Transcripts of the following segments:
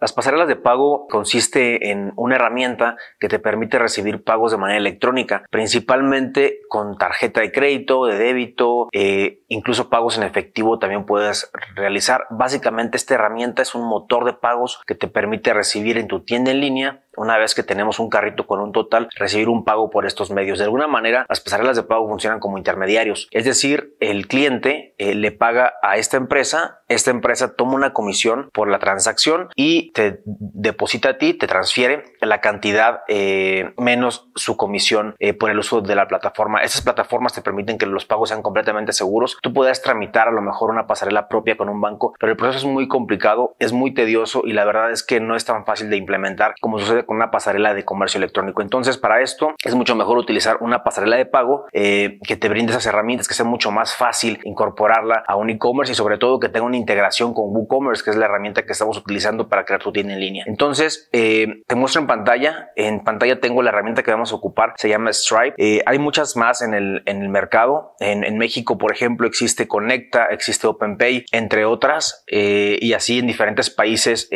Las pasarelas de pago consiste en una herramienta que te permite recibir pagos de manera electrónica, principalmente con tarjeta de crédito, de débito, eh, incluso pagos en efectivo también puedes realizar. Básicamente esta herramienta es un motor de pagos que te permite recibir en tu tienda en línea una vez que tenemos un carrito con un total, recibir un pago por estos medios. De alguna manera, las pasarelas de pago funcionan como intermediarios, es decir, el cliente eh, le paga a esta empresa, esta empresa toma una comisión por la transacción y te deposita a ti, te transfiere la cantidad eh, menos su comisión eh, por el uso de la plataforma. Estas plataformas te permiten que los pagos sean completamente seguros. Tú puedes tramitar a lo mejor una pasarela propia con un banco, pero el proceso es muy complicado, es muy tedioso y la verdad es que no es tan fácil de implementar como sucede una pasarela de comercio electrónico. Entonces, para esto es mucho mejor utilizar una pasarela de pago eh, que te brinde esas herramientas, que sea mucho más fácil incorporarla a un e-commerce y sobre todo que tenga una integración con WooCommerce, que es la herramienta que estamos utilizando para crear tu tienda en línea. Entonces, eh, te muestro en pantalla. En pantalla tengo la herramienta que vamos a ocupar, se llama Stripe. Eh, hay muchas más en el, en el mercado. En, en, México, por ejemplo, existe Conecta, existe OpenPay, entre otras. y así en diferentes países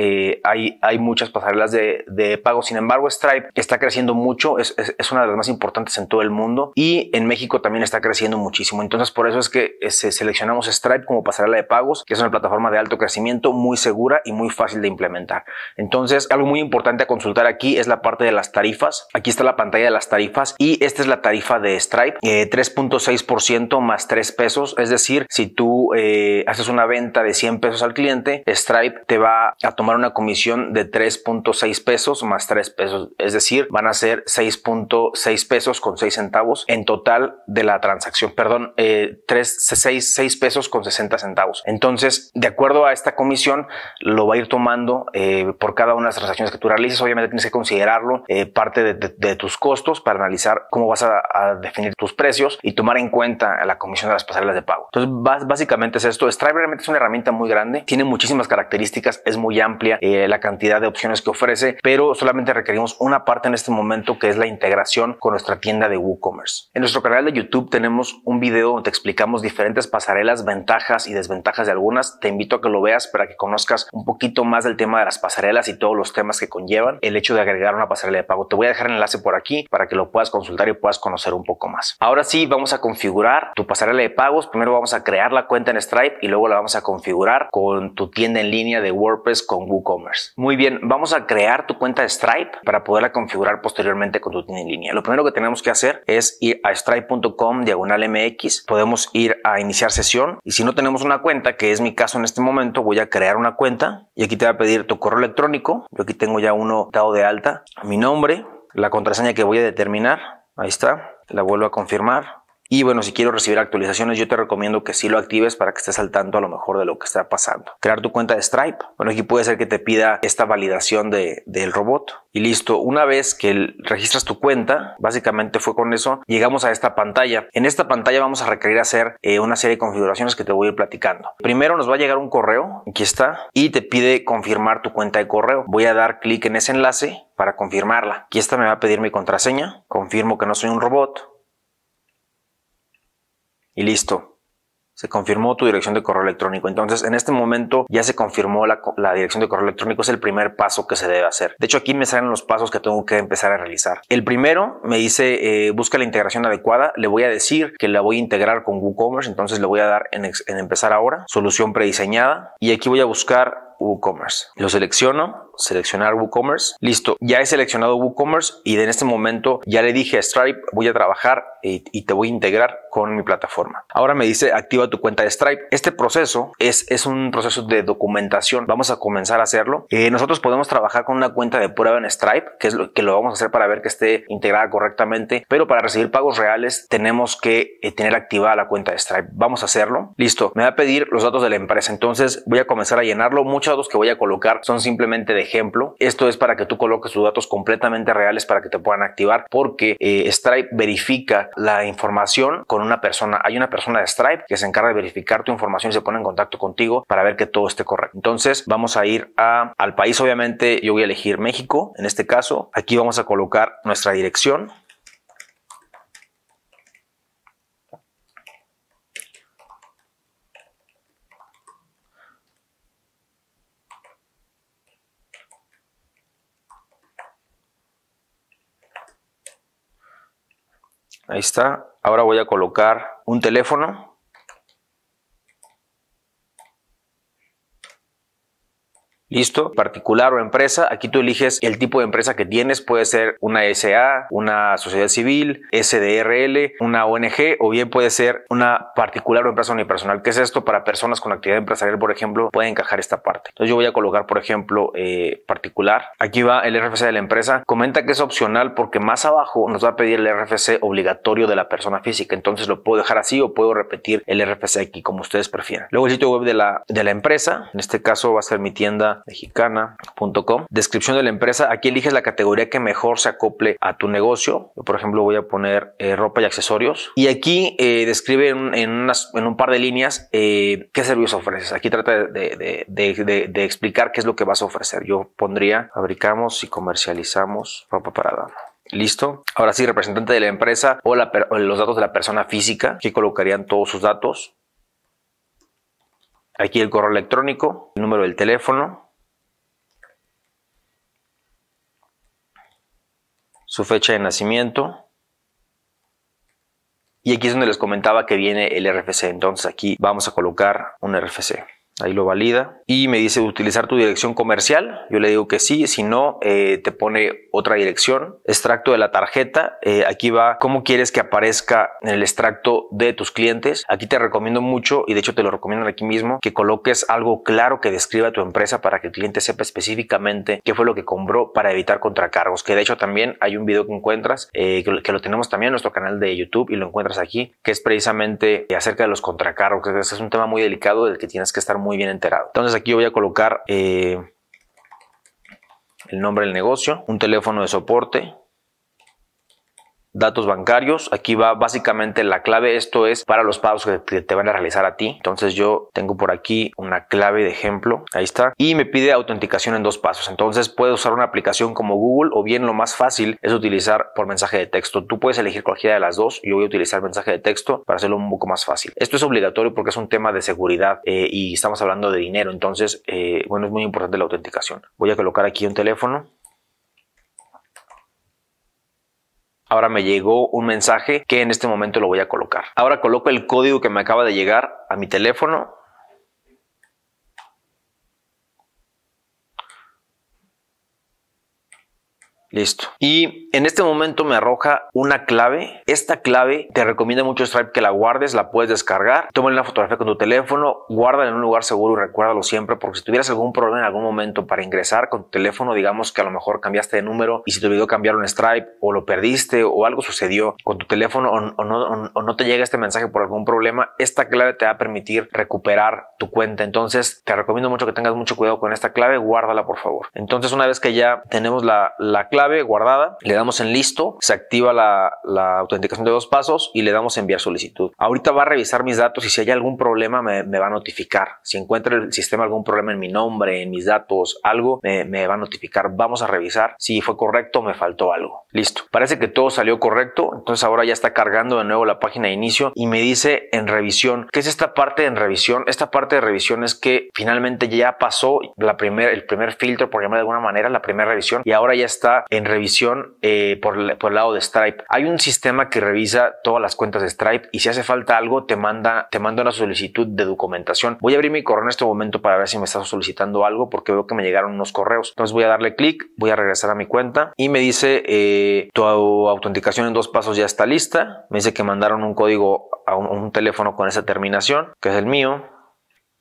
hay, hay muchas pasarelas de, de pago sin embargo, Stripe está creciendo mucho, es, una de las más importantes en todo el mundo y en México también está creciendo muchísimo. Entonces, por eso es que eh, seleccionamos Stripe como pasarela de pagos, que es una plataforma de alto crecimiento, muy segura y muy fácil de implementar. Entonces, algo muy importante a consultar aquí es la parte de las tarifas. Aquí está la pantalla de las tarifas y esta es la tarifa de Stripe, 3.6% eh, más 3 pesos. Es decir, si tú eh, haces una venta de 100 pesos al cliente, Stripe te va a tomar una comisión de 3.6 pesos más tres 3 pesos, es decir, van a ser 6.6 pesos con 6 centavos en total de la transacción, perdón, eh, 3, 6, pesos con 60 centavos. Entonces, de acuerdo a esta comisión, lo va a ir tomando eh, por cada una de las transacciones que tú realices. Obviamente tienes que considerarlo eh, parte de, tus costos para analizar cómo vas a, a, definir tus precios y tomar en cuenta la comisión de las pasarelas de pago. Entonces, básicamente es esto. Stripe realmente es una herramienta muy grande, tiene muchísimas características, es muy amplia eh, la cantidad de opciones que ofrece, pero solamente requerimos una parte en este momento que es la integración con nuestra tienda de WooCommerce. En nuestro canal de YouTube tenemos un video donde explicamos diferentes pasarelas, ventajas y desventajas de algunas. Te invito a que lo veas para que conozcas un poquito más del tema de las pasarelas y todos los temas que conllevan el hecho de agregar una pasarela de pago. Te voy a dejar el enlace por aquí para que lo puedas consultar y puedas conocer un poco más. Ahora sí, vamos a configurar tu pasarela de pagos. Primero vamos a crear la cuenta en Stripe y luego la vamos a configurar con tu tienda en línea de WordPress con WooCommerce. Muy bien, vamos a crear tu cuenta de Stripe para poderla configurar posteriormente con tu tienda en línea. Lo primero que tenemos que hacer es ir a stripe.com diagonal MX. Podemos ir a iniciar sesión y si no tenemos una cuenta, que es mi caso en este momento, voy a crear una cuenta y aquí te va a pedir tu correo electrónico. Yo aquí tengo ya uno dado de alta, mi nombre, la contraseña que voy a determinar. Ahí está. La vuelvo a confirmar y bueno, si quiero recibir actualizaciones, yo te recomiendo que sí lo actives para que estés al tanto a lo mejor de lo que está pasando. Crear tu cuenta de Stripe. Bueno, aquí puede ser que te pida esta validación de, del robot. Y listo, una vez que registras tu cuenta, básicamente fue con eso, llegamos a esta pantalla. En esta pantalla vamos a requerir hacer eh, una serie de configuraciones que te voy a ir platicando. Primero nos va a llegar un correo, aquí está, y te pide confirmar tu cuenta de correo. Voy a dar clic en ese enlace para confirmarla. Aquí esta me va a pedir mi contraseña, confirmo que no soy un robot, y listo. Se confirmó tu dirección de correo electrónico. Entonces, en este momento ya se confirmó la, dirección de correo electrónico. Es el primer paso que se debe hacer. De hecho, aquí me salen los pasos que tengo que empezar a realizar. El primero me dice eh, busca la integración adecuada. Le voy a decir que la voy a integrar con WooCommerce. Entonces, le voy a dar en empezar ahora. Solución prediseñada. Y aquí voy a buscar WooCommerce. Lo selecciono seleccionar WooCommerce. Listo, ya he seleccionado WooCommerce y en este momento ya le dije a Stripe, voy a trabajar y, te voy a integrar con mi plataforma. Ahora me dice, activa tu cuenta de Stripe. Este proceso es, es un proceso de documentación. Vamos a comenzar a hacerlo. Eh, nosotros podemos trabajar con una cuenta de prueba en Stripe, que es lo que lo vamos a hacer para ver que esté integrada correctamente, pero para recibir pagos reales tenemos que eh, tener activada la cuenta de Stripe. Vamos a hacerlo. Listo, me va a pedir los datos de la empresa. Entonces voy a comenzar a llenarlo. Muchos datos que voy a colocar son simplemente de ejemplo. Esto es para que tú coloques tus datos completamente reales para que te puedan activar porque eh, Stripe verifica la información con una persona. Hay una persona de Stripe que se encarga de verificar tu información y se pone en contacto contigo para ver que todo esté correcto. Entonces vamos a ir al país. Obviamente yo voy a elegir México en este caso. Aquí vamos a colocar nuestra dirección Ahí está. Ahora voy a colocar un teléfono Listo, particular o empresa, aquí tú eliges el tipo de empresa que tienes, puede ser una SA, una sociedad civil, SDRL, una ONG o bien puede ser una particular o empresa unipersonal. ¿Qué es esto? Para personas con actividad empresarial, por ejemplo, puede encajar esta parte. Entonces yo voy a colocar, por ejemplo, eh, particular. Aquí va el RFC de la empresa. Comenta que es opcional porque más abajo nos va a pedir el RFC obligatorio de la persona física. Entonces lo puedo dejar así o puedo repetir el RFC aquí como ustedes prefieran. Luego el sitio web de la, de la empresa. En este caso va a ser mi tienda mexicana.com. Descripción de la empresa. Aquí eliges la categoría que mejor se acople a tu negocio. Yo, por ejemplo, voy a poner eh, ropa y accesorios. Y aquí eh, describe en, un par de líneas eh, qué servicios ofreces. Aquí trata de, explicar qué es lo que vas a ofrecer. Yo pondría fabricamos y comercializamos ropa para dama. Listo. Ahora sí, representante de la empresa o, o los datos de la persona física. Aquí colocarían todos sus datos aquí el correo electrónico, el número del teléfono, su fecha de nacimiento. Y aquí es donde les comentaba que viene el RFC. Entonces aquí vamos a colocar un RFC ahí lo valida y me dice utilizar tu dirección comercial. Yo le digo que sí, si no, eh, te pone otra dirección. Extracto de la tarjeta. Eh, aquí va cómo quieres que aparezca en el extracto de tus clientes. Aquí te recomiendo mucho y de hecho te lo recomiendo aquí mismo que coloques algo claro que describa tu empresa para que el cliente sepa específicamente qué fue lo que compró para evitar contracargos. Que de hecho también hay un video que encuentras eh, que, lo, tenemos también en nuestro canal de YouTube y lo encuentras aquí que es precisamente acerca de los contracargos. que es un tema muy delicado del que tienes que estar muy muy bien enterado. Entonces aquí voy a colocar eh, el nombre del negocio, un teléfono de soporte, datos bancarios. Aquí va básicamente la clave. Esto es para los pagos que te van a realizar a ti. Entonces yo tengo por aquí una clave de ejemplo. Ahí está. Y me pide autenticación en dos pasos. Entonces puedes usar una aplicación como Google o bien lo más fácil es utilizar por mensaje de texto. Tú puedes elegir cualquiera de las dos. Yo voy a utilizar mensaje de texto para hacerlo un poco más fácil. Esto es obligatorio porque es un tema de seguridad eh, y estamos hablando de dinero. Entonces, eh, bueno, es muy importante la autenticación. Voy a colocar aquí un teléfono Ahora me llegó un mensaje que en este momento lo voy a colocar. Ahora coloco el código que me acaba de llegar a mi teléfono Listo. Y en este momento me arroja una clave. Esta clave te recomienda mucho Stripe que la guardes, la puedes descargar. Toma una fotografía con tu teléfono, guarda en un lugar seguro y recuérdalo siempre porque si tuvieras algún problema en algún momento para ingresar con tu teléfono, digamos que a lo mejor cambiaste de número y si te olvidó cambiar un Stripe o lo perdiste o algo sucedió con tu teléfono o, no, o no te llega este mensaje por algún problema, esta clave te va a permitir recuperar tu cuenta. Entonces te recomiendo mucho que tengas mucho cuidado con esta clave, guárdala por favor. Entonces una vez que ya tenemos la, la clave, guardada, le damos en listo, se activa la, autenticación de dos pasos y le damos enviar solicitud. Ahorita va a revisar mis datos y si hay algún problema me, va a notificar. Si encuentra el sistema algún problema en mi nombre, en mis datos, algo, me, va a notificar. Vamos a revisar si fue correcto o me faltó algo. Listo. Parece que todo salió correcto. Entonces ahora ya está cargando de nuevo la página de inicio y me dice en revisión. ¿Qué es esta parte en revisión? Esta parte de revisión es que finalmente ya pasó la primera el primer filtro, por llamar de alguna manera, la primera revisión y ahora ya está en revisión eh, por, el lado de Stripe. Hay un sistema que revisa todas las cuentas de Stripe y si hace falta algo te manda, te manda una solicitud de documentación. Voy a abrir mi correo en este momento para ver si me está solicitando algo porque veo que me llegaron unos correos. Entonces voy a darle clic, voy a regresar a mi cuenta y me dice eh, tu autenticación en dos pasos ya está lista. Me dice que mandaron un código a un teléfono con esa terminación, que es el mío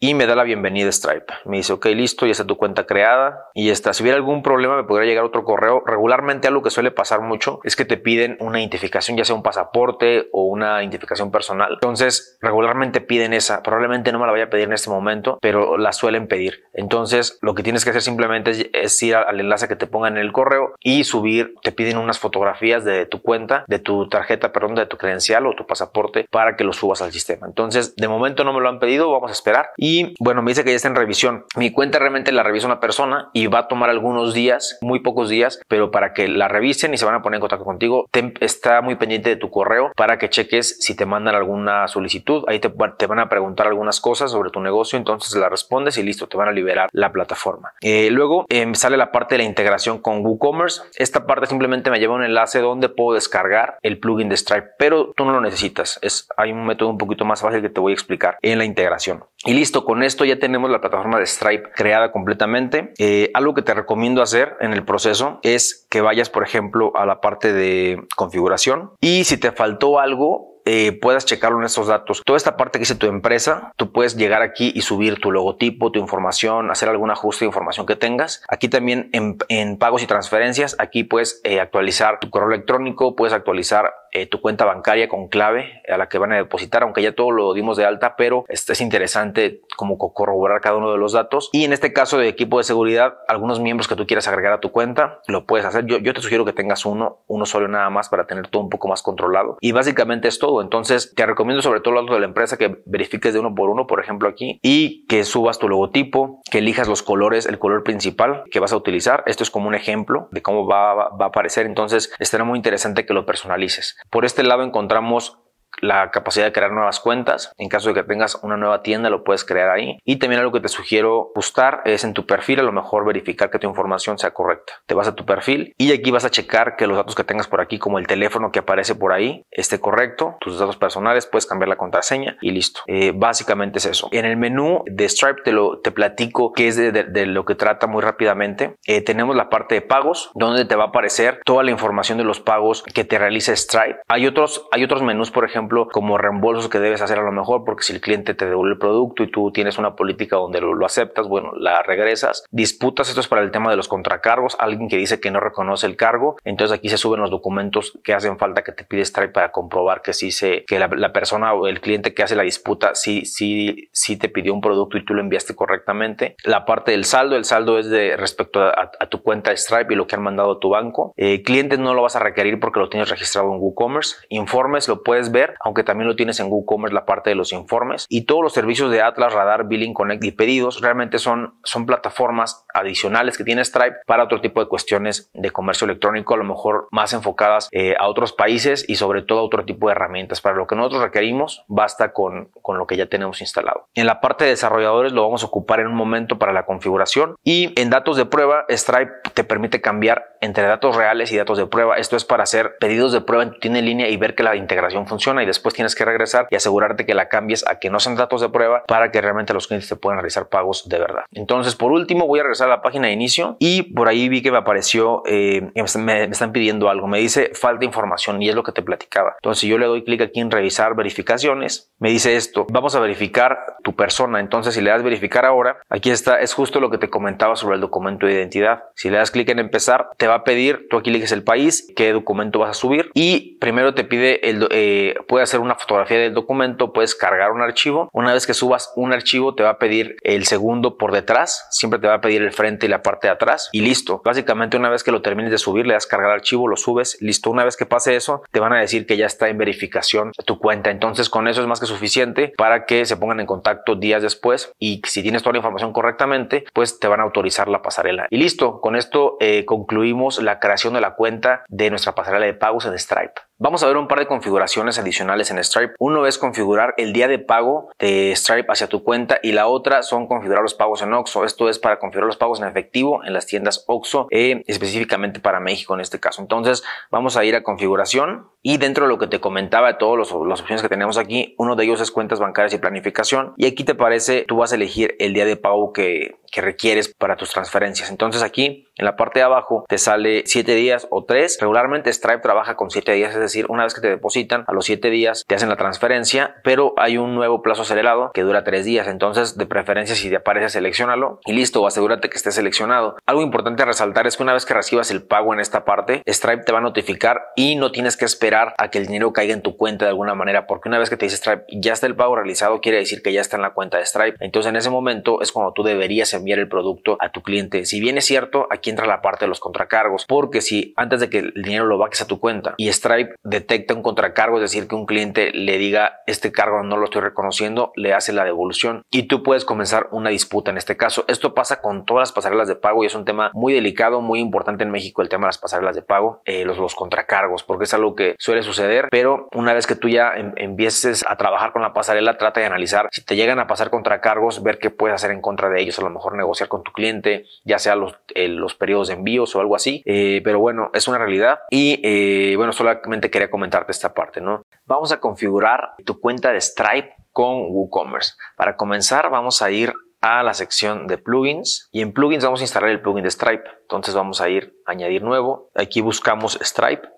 y me da la bienvenida Stripe. Me dice, ok, listo, ya está tu cuenta creada y está. Si hubiera algún problema me podría llegar otro correo. Regularmente algo que suele pasar mucho es que te piden una identificación, ya sea un pasaporte o una identificación personal. Entonces, regularmente piden esa. Probablemente no me la vaya a pedir en este momento, pero la suelen pedir. Entonces, lo que tienes que hacer simplemente es, ir al enlace que te pongan en el correo y subir. Te piden unas fotografías de tu cuenta, de tu tarjeta, perdón, de tu credencial o tu pasaporte para que lo subas al sistema. Entonces, de momento no me lo han pedido, vamos a esperar. Y bueno, me dice que ya está en revisión. Mi cuenta realmente la revisa una persona y va a tomar algunos días, muy pocos días, pero para que la revisen y se van a poner en contacto contigo, está muy pendiente de tu correo para que cheques si te mandan alguna solicitud. Ahí te, van a preguntar algunas cosas sobre tu negocio, entonces la respondes y listo, te van a liberar la plataforma. Eh, luego em, sale la parte de la integración con WooCommerce. Esta parte simplemente me lleva un enlace donde puedo descargar el plugin de Stripe, pero tú no lo necesitas. Es, hay un método un poquito más fácil que te voy a explicar en la integración. Y listo con esto ya tenemos la plataforma de Stripe creada completamente. Eh, algo que te recomiendo hacer en el proceso es que vayas, por ejemplo, a la parte de configuración y si te faltó algo, eh, puedas checarlo en estos datos. Toda esta parte que dice tu empresa, tú puedes llegar aquí y subir tu logotipo, tu información, hacer algún ajuste de información que tengas. Aquí también en, pagos y transferencias, aquí puedes eh, actualizar tu correo electrónico, puedes actualizar eh, tu cuenta bancaria con clave a la que van a depositar, aunque ya todo lo dimos de alta, pero este es interesante como corroborar cada uno de los datos. Y en este caso de equipo de seguridad, algunos miembros que tú quieras agregar a tu cuenta, lo puedes hacer. Yo, yo te sugiero que tengas uno, uno solo nada más para tener todo un poco más controlado. Y básicamente es todo. Entonces, te recomiendo sobre todo lo de la empresa que verifiques de uno por uno, por ejemplo aquí, y que subas tu logotipo, que elijas los colores, el color principal que vas a utilizar. Esto es como un ejemplo de cómo va, va, va a aparecer. Entonces, estará muy interesante que lo personalices. Por este lado encontramos la capacidad de crear nuevas cuentas. En caso de que tengas una nueva tienda, lo puedes crear ahí. Y también algo que te sugiero buscar es en tu perfil, a lo mejor verificar que tu información sea correcta. Te vas a tu perfil y aquí vas a checar que los datos que tengas por aquí, como el teléfono que aparece por ahí, esté correcto. Tus datos personales, puedes cambiar la contraseña y listo. Eh, básicamente es eso. En el menú de Stripe te, lo, te platico que es de, lo que trata muy rápidamente. Eh, tenemos la parte de pagos, donde te va a aparecer toda la información de los pagos que te realiza Stripe. Hay otros, hay otros menús, por ejemplo, como reembolsos que debes hacer a lo mejor, porque si el cliente te devuelve el producto y tú tienes una política donde lo, aceptas, bueno, la regresas. Disputas, esto es para el tema de los contracargos, alguien que dice que no reconoce el cargo, entonces aquí se suben los documentos que hacen falta que te pide Stripe para comprobar que sí se, que la, persona o el cliente que hace la disputa sí, sí, sí te pidió un producto y tú lo enviaste correctamente. La parte del saldo, el saldo es de respecto a, tu cuenta Stripe y lo que han mandado a tu banco. Eh, clientes no lo vas a requerir porque lo tienes registrado en WooCommerce. Informes lo puedes ver aunque también lo tienes en WooCommerce la parte de los informes y todos los servicios de Atlas, Radar, Billing Connect y pedidos realmente son, son plataformas adicionales que tiene Stripe para otro tipo de cuestiones de comercio electrónico, a lo mejor más enfocadas eh, a otros países y sobre todo a otro tipo de herramientas. Para lo que nosotros requerimos, basta con, con lo que ya tenemos instalado. En la parte de desarrolladores lo vamos a ocupar en un momento para la configuración y en datos de prueba, Stripe te permite cambiar entre datos reales y datos de prueba. Esto es para hacer pedidos de prueba en tu tienda en línea y ver que la integración funciona y después tienes que regresar y asegurarte que la cambies a que no sean datos de prueba para que realmente los clientes te puedan realizar pagos de verdad. Entonces, por último, voy a regresar a la página de inicio y por ahí vi que me apareció, eh, me, están pidiendo algo, me dice falta información y es lo que te platicaba. Entonces, yo le doy clic aquí en revisar verificaciones, me dice esto, vamos a verificar tu persona. Entonces, si le das verificar ahora, aquí está, es justo lo que te comentaba sobre el documento de identidad. Si le das clic en empezar, te va a pedir, tú aquí eliges el país, qué documento vas a subir y primero te pide el, eh, Puedes hacer una fotografía del documento, puedes cargar un archivo. Una vez que subas un archivo, te va a pedir el segundo por detrás, siempre te va a pedir el frente y la parte de atrás y listo. Básicamente, una vez que lo termines de subir, le das cargar archivo, lo subes, listo. Una vez que pase eso, te van a decir que ya está en verificación tu cuenta. Entonces, con eso es más que suficiente para que se pongan en contacto días después y si tienes toda la información correctamente, pues te van a autorizar la pasarela. Y listo, con esto eh, concluimos la creación de la cuenta de nuestra pasarela de pagos en Stripe. Vamos a ver un par de configuraciones adicionales en Stripe. Uno es configurar el día de pago de Stripe hacia tu cuenta y la otra son configurar los pagos en OXO. Esto es para configurar los pagos en efectivo en las tiendas OXO, eh, específicamente para México en este caso. Entonces vamos a ir a configuración y dentro de lo que te comentaba de todas las opciones que tenemos aquí, uno de ellos es cuentas bancarias y planificación. Y aquí te parece, tú vas a elegir el día de pago que que requieres para tus transferencias. Entonces aquí en la parte de abajo te sale 7 días o 3. Regularmente Stripe trabaja con 7 días, es decir, una vez que te depositan, a los 7 días te hacen la transferencia, pero hay un nuevo plazo acelerado que dura 3 días. Entonces, de preferencia, si te aparece, seleccionalo y listo, asegúrate que esté seleccionado. Algo importante a resaltar es que una vez que recibas el pago en esta parte, Stripe te va a notificar y no tienes que esperar a que el dinero caiga en tu cuenta de alguna manera, porque una vez que te dice Stripe, ya está el pago realizado, quiere decir que ya está en la cuenta de Stripe. Entonces, en ese momento es cuando tú deberías enviar el producto a tu cliente. Si bien es cierto, aquí entra la parte de los contracargos, porque si antes de que el dinero lo va a tu cuenta y Stripe detecta un contracargo, es decir, que un cliente le diga este cargo no lo estoy reconociendo, le hace la devolución y tú puedes comenzar una disputa en este caso. Esto pasa con todas las pasarelas de pago y es un tema muy delicado, muy importante en México el tema de las pasarelas de pago, eh, los, contracargos, porque es algo que suele suceder, pero una vez que tú ya em, empieces a trabajar con la pasarela, trata de analizar si te llegan a pasar contracargos, ver qué puedes hacer en contra de ellos a lo mejor negociar con tu cliente, ya sea los, eh, los periodos de envíos o algo así. Eh, pero bueno, es una realidad. Y eh, bueno, solamente quería comentarte esta parte, ¿no? Vamos a configurar tu cuenta de Stripe con WooCommerce. Para comenzar, vamos a ir a la sección de plugins y en plugins vamos a instalar el plugin de Stripe. Entonces vamos a ir a añadir nuevo. Aquí buscamos Stripe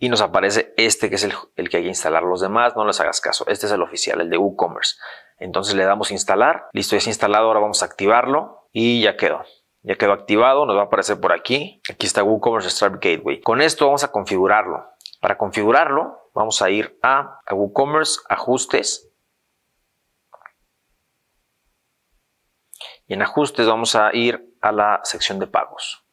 y nos aparece este que es el, el, que hay que instalar. Los demás no les hagas caso. Este es el oficial, el de WooCommerce. Entonces le damos instalar. Listo, ya es instalado. Ahora vamos a activarlo y ya quedó. Ya quedó activado, nos va a aparecer por aquí. Aquí está WooCommerce Stripe Gateway. Con esto vamos a configurarlo. Para configurarlo vamos a ir a, a WooCommerce, ajustes. Y en ajustes vamos a ir a la sección de pagos.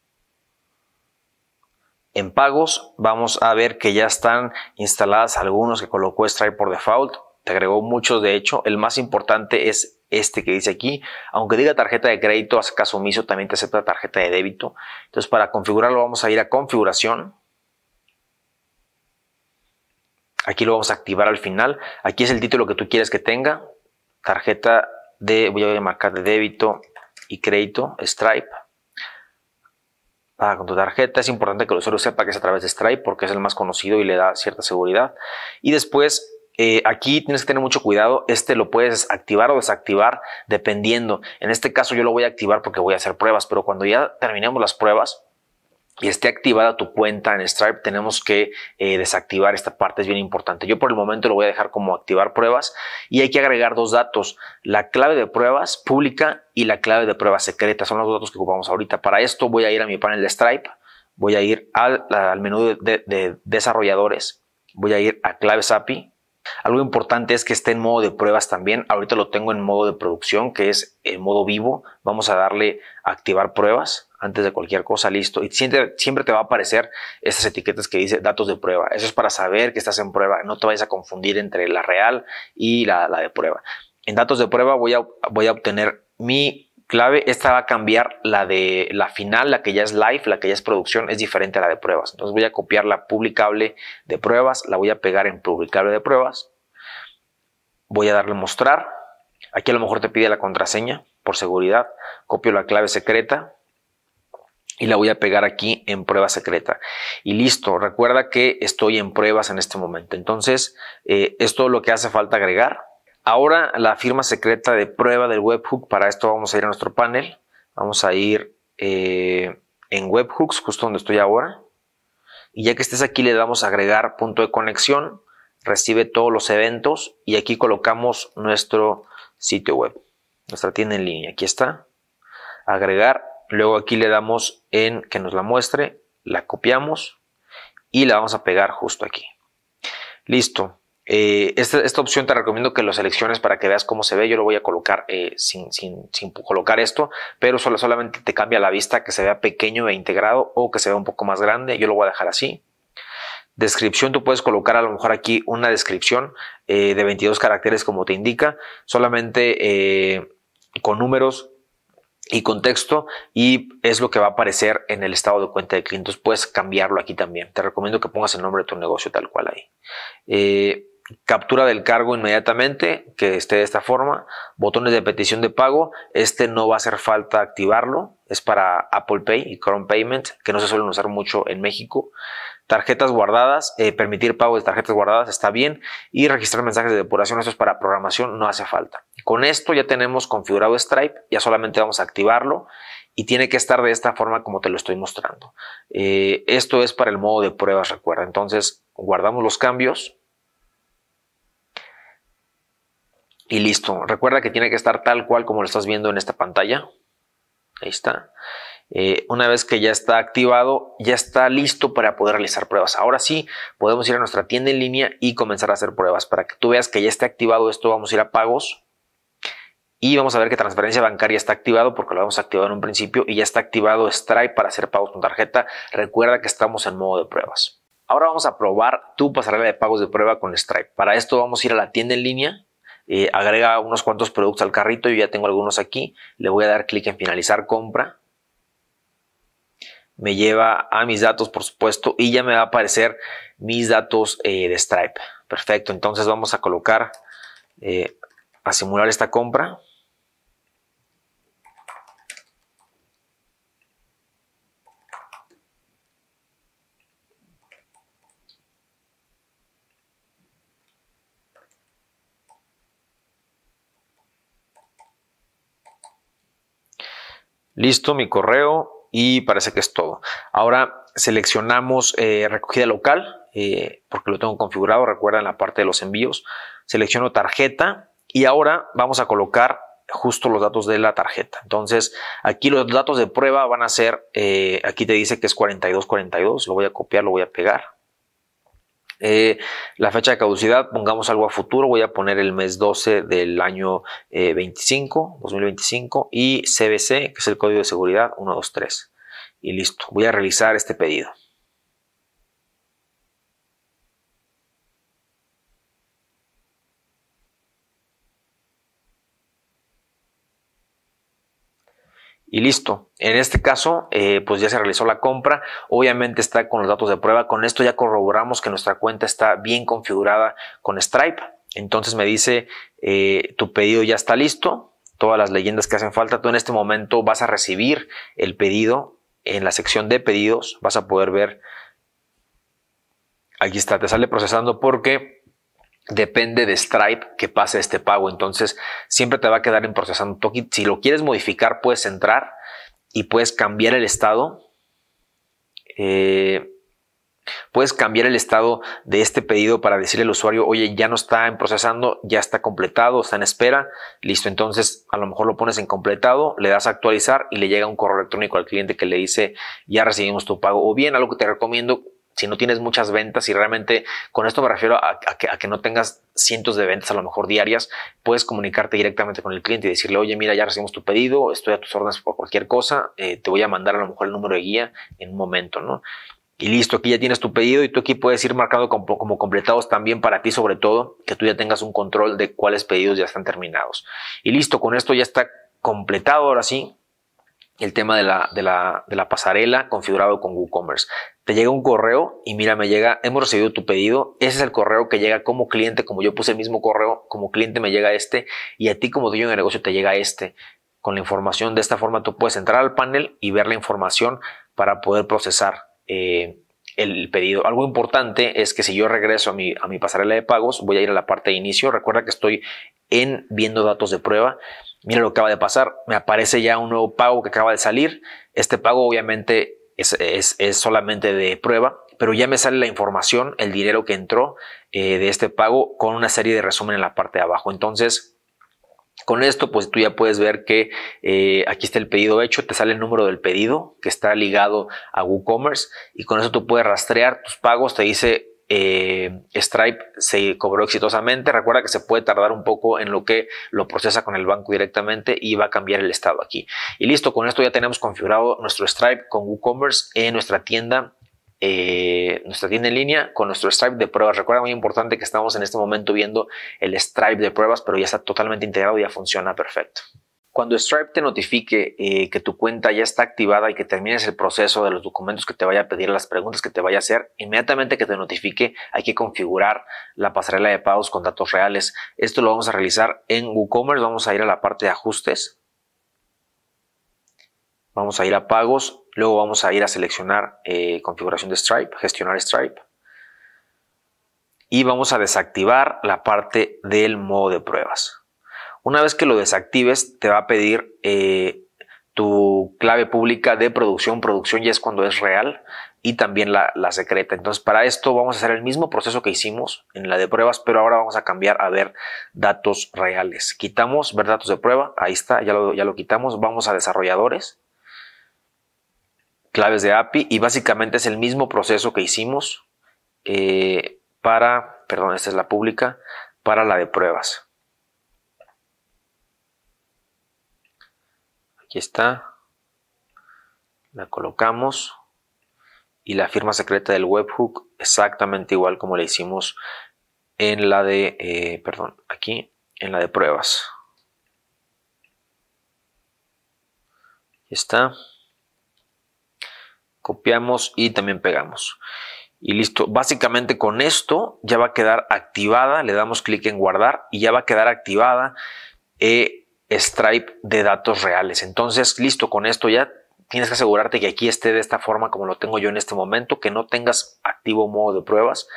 En pagos vamos a ver que ya están instaladas algunos que colocó Stripe por default. Te agregó muchos, de hecho. El más importante es este que dice aquí. Aunque diga tarjeta de crédito, hace caso omiso, también te acepta tarjeta de débito. Entonces, para configurarlo, vamos a ir a configuración. Aquí lo vamos a activar al final. Aquí es el título que tú quieres que tenga. Tarjeta de, voy a marcar de débito y crédito, Stripe. Para con tu tarjeta es importante que el usuario sepa que es a través de Stripe porque es el más conocido y le da cierta seguridad. Y después eh, aquí tienes que tener mucho cuidado. Este lo puedes activar o desactivar dependiendo. En este caso yo lo voy a activar porque voy a hacer pruebas, pero cuando ya terminemos las pruebas y esté activada tu cuenta en Stripe, tenemos que eh, desactivar esta parte, es bien importante. Yo por el momento lo voy a dejar como activar pruebas y hay que agregar dos datos, la clave de pruebas pública y la clave de pruebas secreta. Son los datos que ocupamos ahorita. Para esto voy a ir a mi panel de Stripe, voy a ir al, menú de desarrolladores, voy a ir a claves API algo importante es que esté en modo de pruebas también. Ahorita lo tengo en modo de producción, que es en modo vivo. Vamos a darle a activar pruebas antes de cualquier cosa, listo. Y siempre, te va a aparecer estas etiquetas que dice datos de prueba. Eso es para saber que estás en prueba. No te vayas a confundir entre la real y la, de prueba. En datos de prueba voy a, voy a obtener mi clave. Esta va a cambiar la de la final, la que ya es live, la que ya es producción, es diferente a la de pruebas. Entonces voy a copiar la publicable de pruebas, la voy a pegar en publicable de pruebas. Voy a darle mostrar. Aquí a lo mejor te pide la contraseña por seguridad. Copio la clave secreta y la voy a pegar aquí en prueba secreta. Y listo, recuerda que estoy en pruebas en este momento. Entonces, eh, esto es lo que hace falta agregar Ahora la firma secreta de prueba del webhook, para esto vamos a ir a nuestro panel, vamos a ir eh, en webhooks, justo donde estoy ahora, y ya que estés aquí le damos a agregar punto de conexión, recibe todos los eventos y aquí colocamos nuestro sitio web, nuestra tienda en línea, aquí está, agregar, luego aquí le damos en que nos la muestre, la copiamos y la vamos a pegar justo aquí. Listo, eh, esta, opción te recomiendo que lo selecciones para que veas cómo se ve. Yo lo voy a colocar eh, sin, colocar esto, pero solo, solamente te cambia la vista que se vea pequeño e integrado o que se vea un poco más grande. Yo lo voy a dejar así. Descripción, tú puedes colocar a lo mejor aquí una descripción eh, de 22 caracteres como te indica, solamente con números y contexto y es lo que va a aparecer en el estado de cuenta de clientes. Puedes cambiarlo aquí también. Te recomiendo que pongas el nombre de tu negocio tal cual ahí captura del cargo inmediatamente, que esté de esta forma, botones de petición de pago, este no va a hacer falta activarlo, es para Apple Pay y Chrome Payment, que no se suelen usar mucho en México. Tarjetas guardadas, eh, permitir pago de tarjetas guardadas está bien y registrar mensajes de depuración, esto es para programación, no hace falta. Con esto ya tenemos configurado Stripe, ya solamente vamos a activarlo y tiene que estar de esta forma como te lo estoy mostrando. Eh, esto es para el modo de pruebas, recuerda. Entonces, guardamos los cambios y listo. Recuerda que tiene que estar tal cual como lo estás viendo en esta pantalla. Ahí está. Eh, una vez que ya está activado, ya está listo para poder realizar pruebas. Ahora sí, podemos ir a nuestra tienda en línea y comenzar a hacer pruebas. Para que tú veas que ya está activado esto, vamos a ir a pagos. Y vamos a ver que transferencia bancaria está activado porque lo a activado en un principio y ya está activado Stripe para hacer pagos con tarjeta. Recuerda que estamos en modo de pruebas. Ahora vamos a probar tu pasarela de pagos de prueba con Stripe. Para esto vamos a ir a la tienda en línea eh, agrega unos cuantos productos al carrito, yo ya tengo algunos aquí, le voy a dar clic en finalizar compra, me lleva a mis datos por supuesto y ya me va a aparecer mis datos eh, de Stripe. Perfecto, entonces vamos a colocar, eh, a simular esta compra. Listo, mi correo y parece que es todo. Ahora seleccionamos eh, recogida local, eh, porque lo tengo configurado, recuerda en la parte de los envíos. Selecciono tarjeta y ahora vamos a colocar justo los datos de la tarjeta. Entonces, aquí los datos de prueba van a ser, eh, aquí te dice que es 4242, lo voy a copiar, lo voy a pegar. Eh, la fecha de caducidad, pongamos algo a futuro, voy a poner el mes 12 del año 25, eh, 2025, y CBC, que es el código de seguridad 123. Y listo, voy a realizar este pedido. y listo. En este caso, eh, pues ya se realizó la compra. Obviamente está con los datos de prueba. Con esto ya corroboramos que nuestra cuenta está bien configurada con Stripe. Entonces me dice, eh, tu pedido ya está listo. Todas las leyendas que hacen falta. Tú en este momento vas a recibir el pedido. En la sección de pedidos vas a poder ver. Aquí está, te sale procesando porque depende de Stripe que pase este pago. Entonces, siempre te va a quedar en procesando Si lo quieres modificar, puedes entrar y puedes cambiar el estado. Eh, puedes cambiar el estado de este pedido para decirle al usuario, oye, ya no está en procesando, ya está completado, está en espera. Listo, entonces a lo mejor lo pones en completado, le das a actualizar y le llega un correo electrónico al cliente que le dice, ya recibimos tu pago. O bien algo que te recomiendo si no tienes muchas ventas y realmente con esto me refiero a, que, no tengas cientos de ventas a lo mejor diarias, puedes comunicarte directamente con el cliente y decirle, oye, mira, ya recibimos tu pedido, estoy a tus órdenes por cualquier cosa, eh, te voy a mandar a lo mejor el número de guía en un momento, ¿no? Y listo, aquí ya tienes tu pedido y tú aquí puedes ir marcando como, como, completados también para ti, sobre todo, que tú ya tengas un control de cuáles pedidos ya están terminados. Y listo, con esto ya está completado ahora sí el tema de la, de la, pasarela configurado con WooCommerce. Te llega un correo y mira, me llega, hemos recibido tu pedido, ese es el correo que llega como cliente, como yo puse el mismo correo, como cliente me llega este y a ti como dueño de negocio te llega este. Con la información de esta forma tú puedes entrar al panel y ver la información para poder procesar eh, el pedido. Algo importante es que si yo regreso a mi, a mi pasarela de pagos, voy a ir a la parte de inicio. Recuerda que estoy en viendo datos de prueba mira lo que acaba de pasar, me aparece ya un nuevo pago que acaba de salir, este pago obviamente es, solamente de prueba, pero ya me sale la información, el dinero que entró eh, de este pago con una serie de resumen en la parte de abajo. Entonces, con esto, pues tú ya puedes ver que eh, aquí está el pedido hecho, te sale el número del pedido que está ligado a WooCommerce y con eso tú puedes rastrear tus pagos, te dice eh, Stripe se cobró exitosamente. Recuerda que se puede tardar un poco en lo que lo procesa con el banco directamente y va a cambiar el estado aquí. Y listo, con esto ya tenemos configurado nuestro Stripe con WooCommerce en nuestra tienda eh, nuestra tienda en línea con nuestro Stripe de pruebas. Recuerda muy importante que estamos en este momento viendo el Stripe de pruebas, pero ya está totalmente integrado y ya funciona perfecto. Cuando Stripe te notifique eh, que tu cuenta ya está activada y que termines el proceso de los documentos que te vaya a pedir, las preguntas que te vaya a hacer, inmediatamente que te notifique hay que configurar la pasarela de pagos con datos reales. Esto lo vamos a realizar en WooCommerce. Vamos a ir a la parte de ajustes. Vamos a ir a pagos. Luego vamos a ir a seleccionar eh, configuración de Stripe, gestionar Stripe y vamos a desactivar la parte del modo de pruebas. Una vez que lo desactives, te va a pedir eh, tu clave pública de producción. Producción ya es cuando es real y también la, secreta. Entonces, para esto vamos a hacer el mismo proceso que hicimos en la de pruebas, pero ahora vamos a cambiar a ver datos reales. Quitamos ver datos de prueba. Ahí está, ya lo, ya lo quitamos. Vamos a desarrolladores, claves de API y básicamente es el mismo proceso que hicimos eh, para, perdón, esta es la pública, para la de pruebas. Aquí está. La colocamos. Y la firma secreta del webhook exactamente igual como la hicimos en la de, eh, perdón, aquí en la de pruebas. Aquí está. Copiamos y también pegamos. Y listo. Básicamente con esto ya va a quedar activada. Le damos clic en guardar y ya va a quedar activada eh, Stripe de datos reales. Entonces, listo, con esto ya tienes que asegurarte que aquí esté de esta forma como lo tengo yo en este momento, que no tengas activo modo de pruebas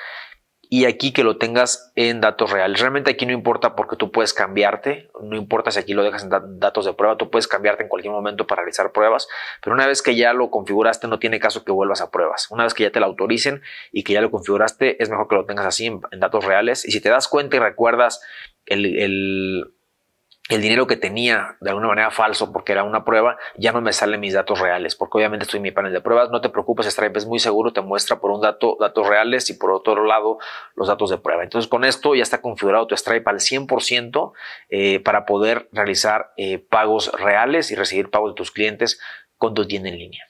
y aquí que lo tengas en datos reales. Realmente aquí no importa porque tú puedes cambiarte, no importa si aquí lo dejas en datos de prueba, tú puedes cambiarte en cualquier momento para realizar pruebas, pero una vez que ya lo configuraste no tiene caso que vuelvas a pruebas. Una vez que ya te lo autoricen y que ya lo configuraste, es mejor que lo tengas así en, datos reales. Y si te das cuenta y recuerdas el el dinero que tenía de alguna manera falso porque era una prueba, ya no me salen mis datos reales, porque obviamente estoy en mi panel de pruebas, no te preocupes, Stripe es muy seguro, te muestra por un dato datos reales y por otro lado los datos de prueba. Entonces con esto ya está configurado tu Stripe al 100% eh, para poder realizar eh, pagos reales y recibir pagos de tus clientes con tu tienda en línea.